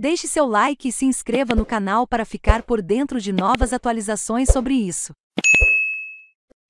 Deixe seu like e se inscreva no canal para ficar por dentro de novas atualizações sobre isso.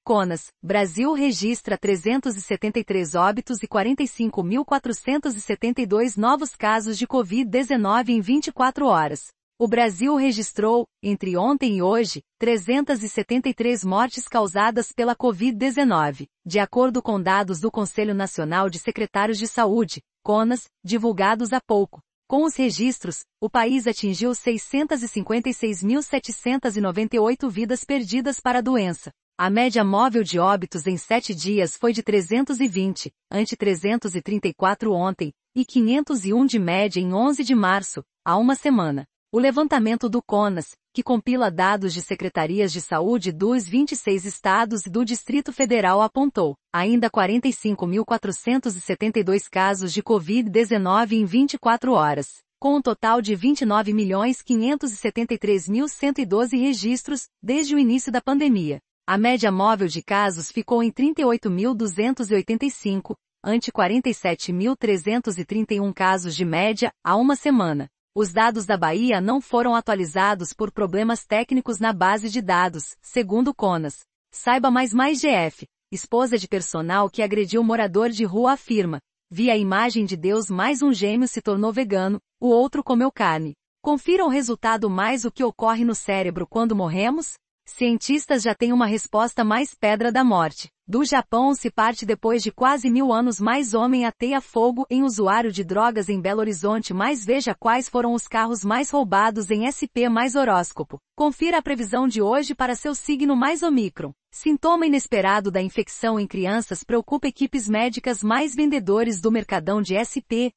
Conas, Brasil registra 373 óbitos e 45.472 novos casos de Covid-19 em 24 horas. O Brasil registrou, entre ontem e hoje, 373 mortes causadas pela Covid-19, de acordo com dados do Conselho Nacional de Secretários de Saúde, CONAS, divulgados há pouco. Com os registros, o país atingiu 656.798 vidas perdidas para a doença. A média móvel de óbitos em sete dias foi de 320, ante 334 ontem, e 501 de média em 11 de março, há uma semana. O levantamento do CONAS, que compila dados de secretarias de saúde dos 26 estados e do Distrito Federal, apontou ainda 45.472 casos de Covid-19 em 24 horas, com um total de 29.573.112 registros desde o início da pandemia. A média móvel de casos ficou em 38.285, ante 47.331 casos de média, há uma semana. Os dados da Bahia não foram atualizados por problemas técnicos na base de dados, segundo Conas. Saiba mais mais GF, esposa de personal que agrediu morador de rua afirma. Vi a imagem de Deus mais um gêmeo se tornou vegano, o outro comeu carne. Confira o resultado mais o que ocorre no cérebro quando morremos? Cientistas já têm uma resposta mais pedra da morte. Do Japão se parte depois de quase mil anos mais homem ateia fogo em usuário de drogas em Belo Horizonte mais veja quais foram os carros mais roubados em SP mais horóscopo. Confira a previsão de hoje para seu signo mais omicron. Sintoma inesperado da infecção em crianças preocupa equipes médicas mais vendedores do mercadão de SP,